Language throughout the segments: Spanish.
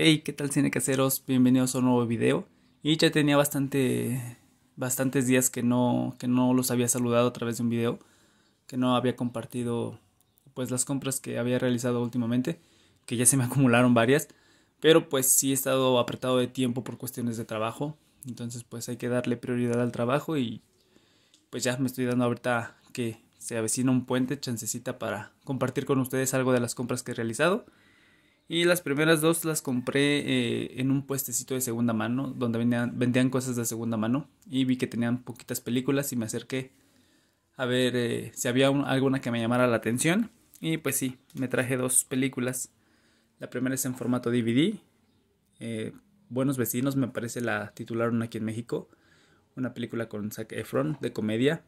Hey, ¿qué tal que haceros. Bienvenidos a un nuevo video. Y ya tenía bastante, bastantes días que no, que no los había saludado a través de un video, que no había compartido pues las compras que había realizado últimamente, que ya se me acumularon varias, pero pues sí he estado apretado de tiempo por cuestiones de trabajo, entonces pues hay que darle prioridad al trabajo y pues ya me estoy dando ahorita que se avecina un puente, chancecita para compartir con ustedes algo de las compras que he realizado. Y las primeras dos las compré eh, en un puestecito de segunda mano, donde vendían, vendían, cosas de segunda mano. Y vi que tenían poquitas películas y me acerqué a ver eh, si había alguna que me llamara la atención. Y pues sí, me traje dos películas. La primera es en formato DVD. Eh, Buenos vecinos, me parece la titularon aquí en México. Una película con Zac Efron de comedia.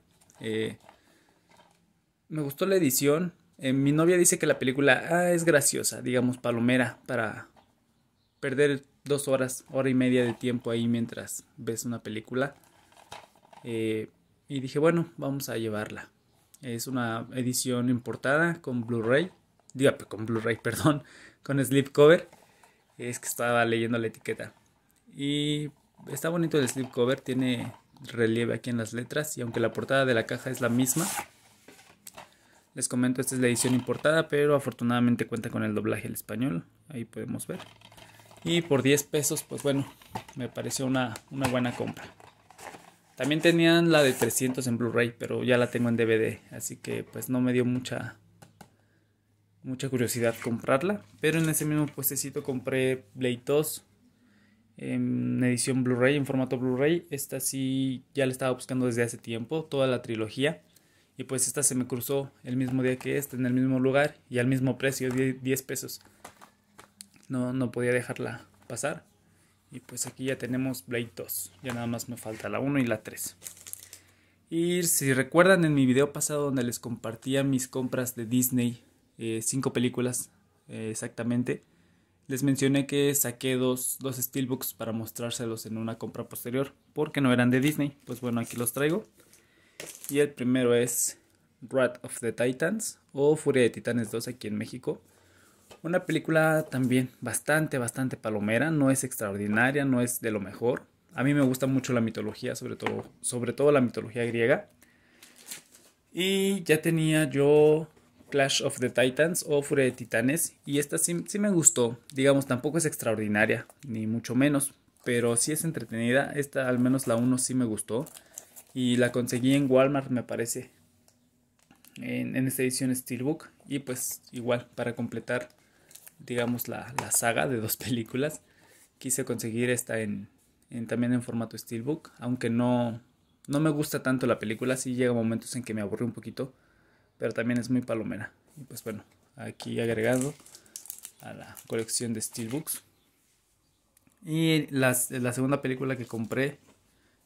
me gustó la edición, eh, mi novia dice que la película ah, es graciosa, digamos, palomera, para perder dos horas, hora y media de tiempo ahí mientras ves una película. Eh, y dije, bueno, vamos a llevarla. Es una edición importada con Blu-ray. Diga, con Blu-ray, perdón, con slipcover. Es que estaba leyendo la etiqueta. Y está bonito el slipcover, tiene relieve aquí en las letras. Y aunque la portada de la caja es la misma, les comento, esta es la edición importada, pero afortunadamente cuenta con el doblaje al español. Ahí podemos ver. Y por 10 pesos, pues bueno, me pareció una, una buena compra. También tenían la de 300 en Blu-ray, pero ya la tengo en DVD. Así que pues no me dio mucha, mucha curiosidad comprarla. Pero en ese mismo puestecito compré Blade 2 en edición Blu-ray, en formato Blu-ray. Esta sí ya la estaba buscando desde hace tiempo, toda la trilogía. Y pues esta se me cruzó el mismo día que esta, en el mismo lugar y al mismo precio, 10 pesos. No, no podía dejarla pasar. Y pues aquí ya tenemos Blade 2. Ya nada más me falta la 1 y la 3. Y si recuerdan en mi video pasado donde les compartía mis compras de Disney, 5 eh, películas eh, exactamente, les mencioné que saqué dos, dos Steelbooks para mostrárselos en una compra posterior porque no eran de Disney. Pues bueno, aquí los traigo. Y el primero es Wrath of the Titans o Furia de Titanes 2 aquí en México. Una película también bastante, bastante palomera, no es extraordinaria, no es de lo mejor. A mí me gusta mucho la mitología, sobre todo, sobre todo la mitología griega. Y ya tenía yo Clash of the Titans o Furia de Titanes y esta sí, sí me gustó. Digamos, tampoco es extraordinaria, ni mucho menos, pero sí es entretenida. Esta al menos la 1 sí me gustó y la conseguí en Walmart me parece en, esta edición Steelbook. Y pues igual, para completar, digamos, la, saga de dos películas, quise conseguir esta en, también en formato Steelbook, aunque no, no me gusta tanto la película, sí llega momentos en que me aburre un poquito, pero también es muy palomera. Y pues bueno, aquí agregado a la colección de Steelbooks. Y la segunda película que compré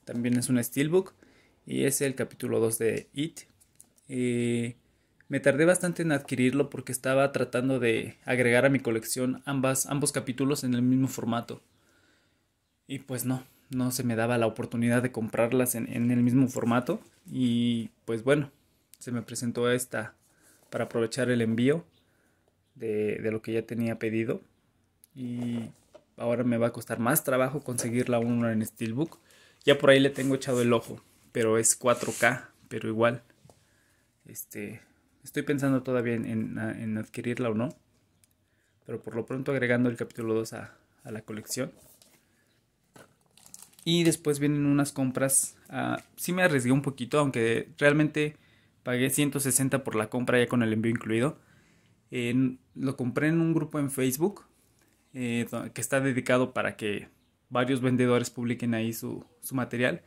también es una Steelbook y es el capítulo 2 de It, eh, me tardé bastante en adquirirlo porque estaba tratando de agregar a mi colección ambas, ambos capítulos en el mismo formato. Y pues no, no se me daba la oportunidad de comprarlas en, el mismo formato. Y pues bueno, se me presentó esta para aprovechar el envío de, lo que ya tenía pedido. Y ahora me va a costar más trabajo conseguirla una en Steelbook. Ya por ahí le tengo echado el ojo, pero es 4K, pero igual este, estoy pensando todavía en, adquirirla o no, pero por lo pronto agregando el capítulo 2 a, la colección. Y después vienen unas compras. Ah, sí me arriesgué un poquito, aunque realmente pagué 160 por la compra ya con el envío incluido. lo compré en un grupo en Facebook eh, que está dedicado para que varios vendedores publiquen ahí su, su material.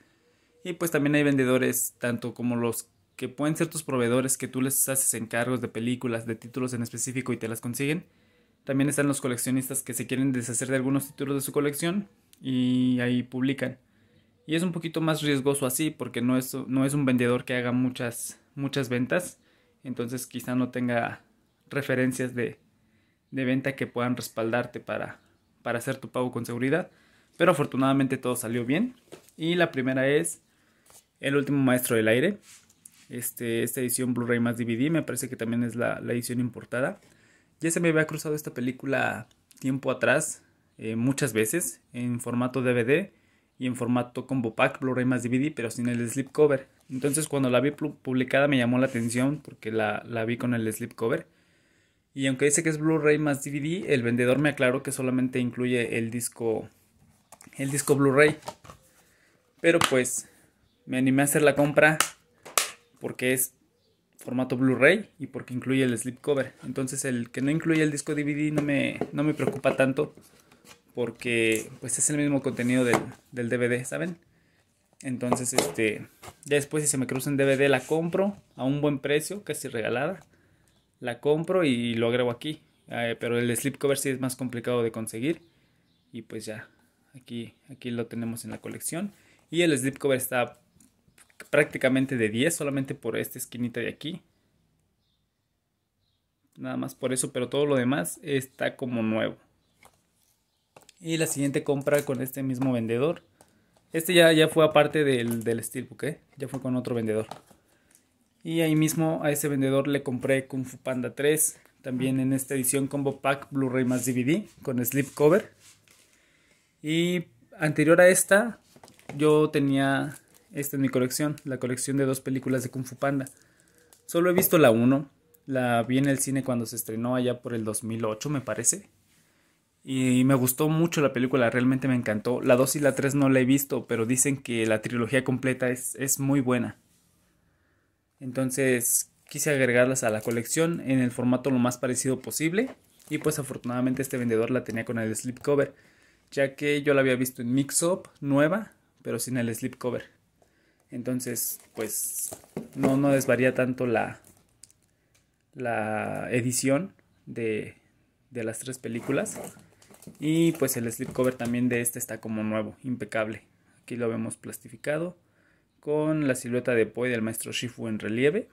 Y pues también hay vendedores, tanto como los que pueden ser tus proveedores que tú les haces encargos de películas, de títulos en específico y te las consiguen. También están los coleccionistas que se quieren deshacer de algunos títulos de su colección y ahí publican. Y es un poquito más riesgoso así porque no es, no es un vendedor que haga muchas, muchas ventas. Entonces quizá no tenga referencias de, venta que puedan respaldarte para, para hacer tu pago con seguridad. Pero afortunadamente todo salió bien. Y la primera es El último maestro del aire, este, esta edición Blu-ray más DVD, me parece que también es la, edición importada. Ya se me había cruzado esta película tiempo atrás, eh, muchas veces, en formato DVD y en formato combo pack, Blu-ray más DVD, pero sin el slipcover. Entonces cuando la vi publicada me llamó la atención porque la, vi con el slipcover. Y aunque dice que es Blu-ray más DVD, el vendedor me aclaró que solamente incluye el disco el disco Blu-ray. Pero pues me animé a hacer la compra porque es formato Blu-ray y porque incluye el slipcover. Entonces el que no incluye el disco DVD no me, no me preocupa tanto porque pues es el mismo contenido del, DVD, ¿saben? Entonces, este, ya después si se me cruza en DVD la compro a un buen precio, casi regalada. La compro y lo agrego aquí. Eh, pero el slipcover sí es más complicado de conseguir. Y pues ya, aquí, aquí lo tenemos en la colección. Y el slipcover está prácticamente de 10 solamente por esta esquinita de aquí. Nada más por eso, pero todo lo demás está como nuevo. Y la siguiente compra con este mismo vendedor. Este ya, ya fue aparte del, del Steelbook, ¿eh? ya fue con otro vendedor. Y ahí mismo a ese vendedor le compré Kung Fu Panda 3. También en esta edición Combo Pack Blu-ray más DVD con slip cover. Y anterior a esta, yo tenía esta es mi colección, la colección de dos películas de Kung Fu Panda. Solo he visto la 1, la vi en el cine cuando se estrenó allá por el 2008 me parece. Y me gustó mucho la película, realmente me encantó. La 2 y la 3 no la he visto, pero dicen que la trilogía completa es, es muy buena. Entonces quise agregarlas a la colección en el formato lo más parecido posible. Y pues afortunadamente este vendedor la tenía con el slipcover, ya que yo la había visto en Mix Up nueva, pero sin el slipcover. Entonces, pues no, desvaría tanto la, edición de, las tres películas. Y pues el slipcover también de este está como nuevo, impecable. Aquí lo vemos plastificado con la silueta de Poi del maestro Shifu en relieve.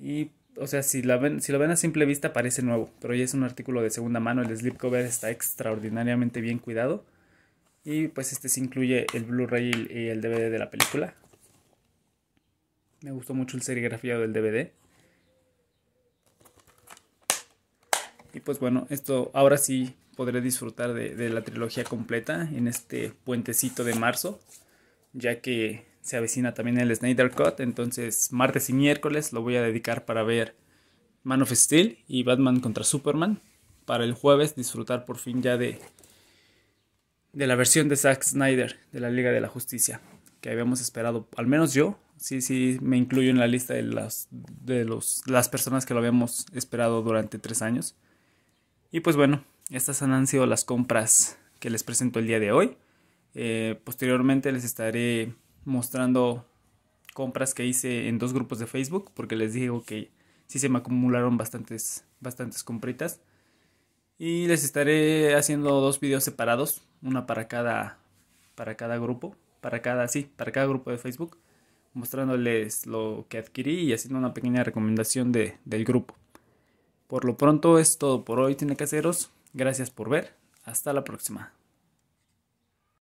Y, o sea, si, si lo ven a simple vista parece nuevo, pero ya es un artículo de segunda mano. El slipcover está extraordinariamente bien cuidado. Y pues este se incluye el Blu-ray y el DVD de la película. Me gustó mucho el serigrafiado del DVD. Y pues bueno, esto ahora sí podré disfrutar de, la trilogía completa en este puentecito de marzo, ya que se avecina también el Snyder Cut, entonces martes y miércoles lo voy a dedicar para ver Man of Steel y Batman contra Superman, para el jueves disfrutar por fin ya de de la versión de Zack Snyder de la Liga de la Justicia, que habíamos esperado, al menos yo, sí, sí, me incluyo en la lista de las, de las personas que lo habíamos esperado durante tres años. Y pues bueno, estas han sido las compras que les presento el día de hoy. Eh, posteriormente les estaré mostrando compras que hice en dos grupos de Facebook, porque les digo que sí se me acumularon bastantes, bastantes compritas. Y les estaré haciendo dos videos separados una para cada, para cada grupo, para cada, sí, para cada grupo de Facebook, mostrándoles lo que adquirí y haciendo una pequeña recomendación del grupo. Por lo pronto es todo por hoy, tiene haceros Gracias por ver. Hasta la próxima.